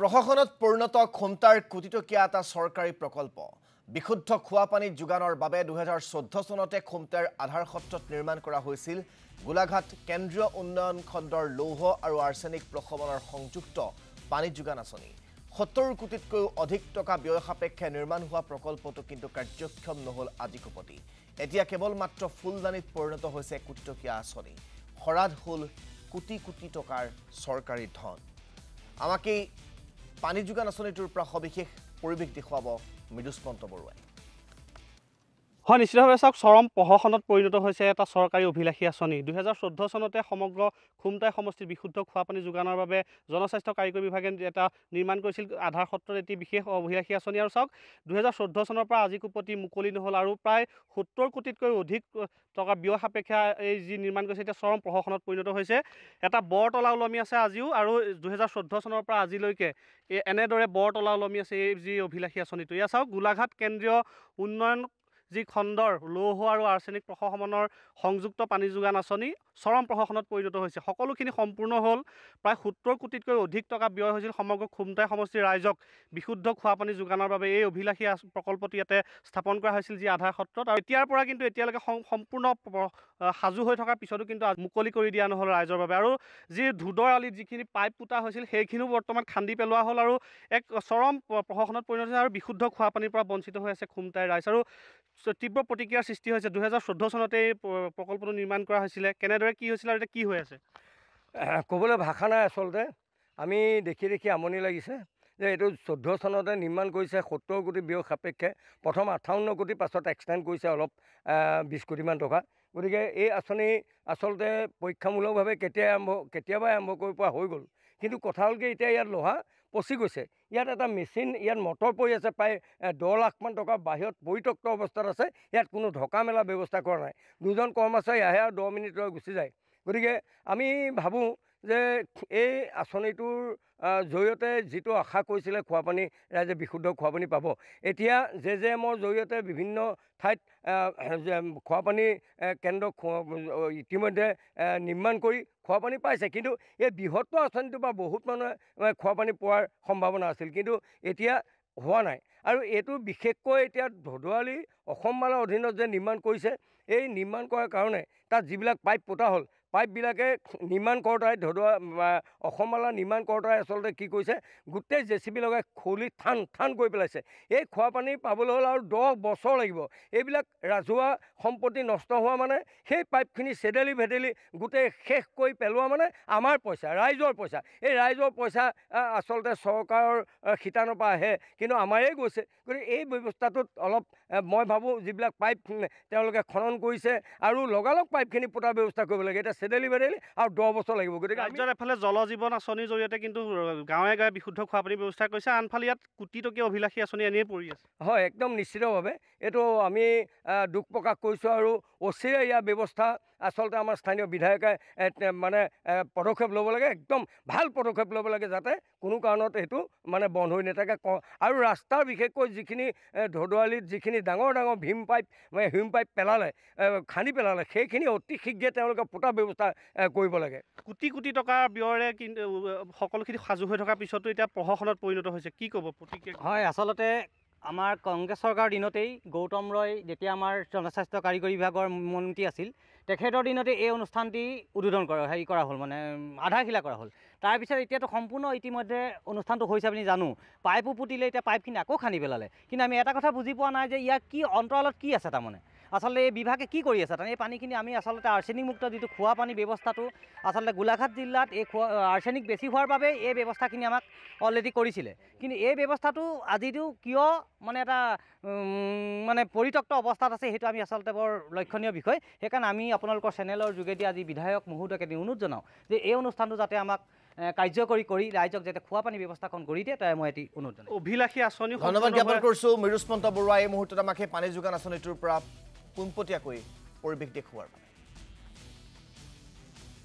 প্ৰশাসনত পৰিণত খুমতাৰ কোটিটকীয়া এটা চৰকাৰী প্ৰকল্প বিশুদ্ধ খোৱাপানী যোগানৰ বাবে দুহেজাৰ চৈধ্য চনতে খুমতাৰ আধাৰ সত্ৰত নিৰ্মাণ কৰা হৈছিল গোলাঘাট কেন্দ্ৰীয় উন্নয়ন খণ্ডৰ লৌহ আৰু আৰ্চেনিক প্ৰশমনৰ সংযুক্ত পানী যোগান আঁচনি সত্তৰ কোটিতকৈও অধিক টকা ব্যয় সাপেক্ষে নিৰ্মাণ হোৱা প্ৰকল্পটো কিন্তু কাৰ্যক্ষম নহ'ল আজি কুপতি এতিয়া কেৱল মাত্ৰ ফুলদানিত পৰিণত হৈছে কোটিটকীয়া আঁচনি শৰাধ হ'ল কোটি কোটি টকাৰ চৰকাৰী ধন আমাকেই পানী যোগান আঁচনিটোৰ পৰা সবিশেষ পৰিৱেশ দেখুৱাব মৃদুস্পন্ত বৰুৱাই হয় নিশ্চিতভাৱে চাওক চৰম পহৰখনত পৰিণত হৈছে এটা চৰকাৰী অভিলাষী আঁচনি দুহেজাৰ চৈধ্য চনতে সমগ্ৰ খুমটাই সমষ্টিত বিশুদ্ধ খোৱাপানী যোগানৰ বাবে জনস্বাস্থ্য কাৰিকৰী বিভাগে এটা নিৰ্মাণ কৰিছিল আধাৰ সত্ৰত এটি বিশেষ অভিলাষী আঁচনি আৰু চাওক দুহেজাৰ চৈধ্য চনৰ পৰা আজি কোপতি মুকলি নহ'ল আৰু প্ৰায় সত্তৰ কোটিতকৈ অধিক টকা ব্যয় সাপেক্ষে এই যি নিৰ্মাণ কৰিছে এতিয়া চৰম পহৰখনত পৰিণত হৈছে এটা বৰ তলা ওলমি আছে আজিও আৰু দুহেজাৰ চৈধ্য চনৰ পৰা আজিলৈকে এই এনেদৰে বৰ তলা ওলমি আছে এই যি অভিলাষী আঁচনিটো এয়া চাওক গোলাঘাট কেন্দ্ৰীয় উন্নয়ন যি খণ্ডৰ লৌহ আৰু আৰ্চেনিক প্ৰশাসনৰ সংযুক্ত পানী যোগান আঁচনি চৰম প্ৰশাসনত পৰিণত হৈছে সকলোখিনি সম্পূৰ্ণ হ'ল প্ৰায় সত্তৰ কোটিতকৈ অধিক টকা ব্যয় হৈছিল সমগ্ৰ খুমটাই সমষ্টিৰ ৰাইজক বিশুদ্ধ খোৱা পানী যোগানৰ বাবে এই অভিলাষী প্ৰকল্পটো ইয়াতে স্থাপন কৰা হৈছিল যি আধাৰ সত্ৰত আৰু এতিয়াৰ পৰা কিন্তু এতিয়ালৈকে সম্পূৰ্ণ সাজু হৈ থকাৰ পিছতো কিন্তু মুকলি কৰি দিয়া নহ'ল ৰাইজৰ বাবে আৰু যি ধুদৰ আলিত যিখিনি পাইপ পোতা হৈছিল সেইখিনিও বৰ্তমান খান্দি পেলোৱা হ'ল আৰু এক চৰম প্ৰশাসনত পৰিণত হৈছে আৰু বিশুদ্ধ খোৱা পানীৰ পৰা বঞ্চিত হৈ আছে খুমটাই ৰাইজ আৰু তীব্ৰ প্ৰতিক্ৰিয়াৰ সৃষ্টি হৈছে দুহেজাৰ চৈধ্য চনতে এই প্ৰকল্পটো নিৰ্মাণ কৰা হৈছিলে কেনেদৰে কি হৈছিলে আৰু এতিয়া কি হৈ আছে ক'বলৈ ভাষা নাই আচলতে আমি দেখি দেখি আমনি লাগিছে যে এইটো চৈধ্য চনতে নিৰ্মাণ কৰিছে সত্তৰ কোটি ব্যয় সাপেক্ষে প্ৰথম আঠাৱন্ন কোটি পাছত এক্সটেণ্ড কৰিছে অলপ বিছ কোটিমান টকা গতিকে এই আঁচনি আচলতে পৰীক্ষামূলকভাৱে কেতিয়া আৰম্ভ কেতিয়াবা আৰম্ভ কৰিব পৰা হৈ গ'ল কিন্তু কথা হ'ল কি এতিয়া ইয়াত লোহা পচি গৈছে ইয়াত এটা মেচিন ইয়াত মটৰ পৰি আছে প্ৰায় দহ লাখমান টকা বাহিৰত পৰিত্যক্ত অৱস্থাত আছে ইয়াত কোনো ঢকা মেলা ব্যৱস্থা কৰা নাই দুজন কৰ্মচাৰী আহে আৰু দহ মিনিটৰ গুচি যায় গতিকে আমি ভাবোঁ যে এই আঁচনিটোৰ জৰিয়তে যিটো আশা কৰিছিলে খোৱাপানী ৰাইজে বিশুদ্ধ খোৱাপানী পাব এতিয়া জে জে এমৰ জৰিয়তে বিভিন্ন ঠাইত খোৱাপানী কেন্দ্ৰ ইতিমধ্যে নিৰ্মাণ কৰি খোৱাপানী পাইছে কিন্তু এই বৃহত্তৰ আঁচনিটোৰ পৰা বহুত মানুহে খোৱাপানী পোৱাৰ সম্ভাৱনা আছিল কিন্তু এতিয়া হোৱা নাই আৰু এইটো বিশেষকৈ এতিয়া ধদুৱালি অসম মালাৰ অধীনত যে নিৰ্মাণ কৰিছে এই নিৰ্মাণ কৰাৰ কাৰণে তাত যিবিলাক পাইপ পতা হ'ল পাইপবিলাকে নিৰ্মাণ কৰোঁতে ধৰুৱা অসমলা নিৰ্মাণ কৰোঁতে আচলতে কি কৰিছে গোটেই জে চি বি লগাই খুলি থান থান কৰি পেলাইছে এই খোৱা পানী পাবলৈ হ'লে আৰু দহ বছৰ লাগিব এইবিলাক ৰাজহুৱা সম্পত্তি নষ্ট হোৱা মানে সেই পাইপখিনি চেদেলি ভেদেলি গোটেই শেষ কৰি পেলোৱা মানে আমাৰ পইচা ৰাইজৰ পইচা এই ৰাইজৰ পইচা আচলতে চৰকাৰৰ শিতানৰ পৰা আহে কিন্তু আমাৰেই গৈছে গতিকে এই ব্যৱস্থাটোত অলপ মই ভাবোঁ যিবিলাক পাইপ তেওঁলোকে খনন কৰিছে আৰু লগালগ পাইপখিনি পতাৰ ব্যৱস্থা কৰিব লাগে এতিয়া চেডেলি বেডেলি আৰু দহ বছৰ লাগিব গতিকে ৰাজ্যৰ এফালে জল জীৱন আঁচনিৰ জৰিয়তে কিন্তু গাঁৱে গাঁৱে বিশুদ্ধ খোৱা পানীৰ ব্যৱস্থা কৰিছে আনফালে ইয়াত কোটি টকীয়া অভিলাষী আঁচনি এনেই পৰি আছে হয় একদম নিশ্চিতভাৱে এইটো আমি দুখ প্ৰকাশ কৰিছোঁ আৰু অচিৰে ইয়াৰ ব্যৱস্থা আচলতে আমাৰ স্থানীয় বিধায়কে মানে পদক্ষেপ ল'ব লাগে একদম ভাল পদক্ষেপ ল'ব লাগে যাতে কোনো কাৰণত সেইটো মানে বন্ধ হৈ নাথাকে আৰু ৰাস্তাৰ বিশেষকৈ যিখিনি ধদুৱালিত যিখিনি ডাঙৰ ডাঙৰ ভীম পাইপ ভীম পাইপ পেলালে খান্দি পেলালে সেইখিনি অতি শীঘ্ৰে তেওঁলোকে পোতা ব্যৱস্থা কৰিব লাগে কোটি কোটি টকা ব্যয়ৰে কিন্তু সকলোখিনি সাজু হৈ থকাৰ পিছতো এতিয়া প্ৰশাসনত পৰিণত হৈছে কি ক'ব প্ৰতিক্ৰিয়া হয় আচলতে আমাৰ কংগ্ৰেছ চৰকাৰৰ দিনতেই গৌতম ৰয় যেতিয়া আমাৰ জনস্বাস্থ্য কাৰিকৰী বিভাগৰ মন্ত্ৰী আছিল তেখেতৰ দিনতে এই অনুষ্ঠানটি উদ্বোধন কৰা হেৰি কৰা হ'ল মানে আধাৰশিলা কৰা হ'ল তাৰপিছত এতিয়াতো সম্পূৰ্ণ ইতিমধ্যে অনুষ্ঠানটো হৈছে আপুনি জানো পাইপো পুতিলে এতিয়া পাইপখিনি আকৌ খান্দি পেলালে কিন্তু আমি এটা কথা বুজি পোৱা নাই যে ইয়াৰ কি অন্তৰালত কি আছে তাৰমানে আচলতে এই বিভাগে কি কৰি আছে তাৰমানে এই পানীখিনি আমি আচলতে আৰ্চেনিকমুক্ত যিটো খোৱা পানী ব্যৱস্থাটো আচলতে গোলাঘাট জিলাত এই খোৱা আৰ্চেনিক বেছি হোৱাৰ বাবে এই ব্যৱস্থাখিনি আমাক অলৰেডি কৰিছিলে কিন্তু এই ব্যৱস্থাটো আজিতো কিয় মানে এটা মানে পৰিত্যক্ত অৱস্থাত আছে সেইটো আমি আচলতে বৰ লক্ষণীয় বিষয় সেইকাৰণে আমি আপোনালোকৰ চেনেলৰ যোগেদি আজি বিধায়ক মহোদয়কে এদিন অনুৰোধ জনাওঁ যে এই অনুষ্ঠানটো যাতে আমাক কাৰ্যকৰী কৰি ৰাইজক যাতে খোৱা পানী ব্যৱস্থাখন কৰি দিয়ে তাৰে মই এটি অনুৰোধ জনাওঁ অভিলাষী আঁচনি ধন্যবাদ জ্ঞাপন কৰিছোঁ মৃদুস্পন্ত বৰুৱাই এই মুহূৰ্তত আমাক সেই পানী যোগান আঁচনিটোৰ পৰা পোনপটীয়াকৈ পৰিৱেশ দেখুওৱাৰ বাবে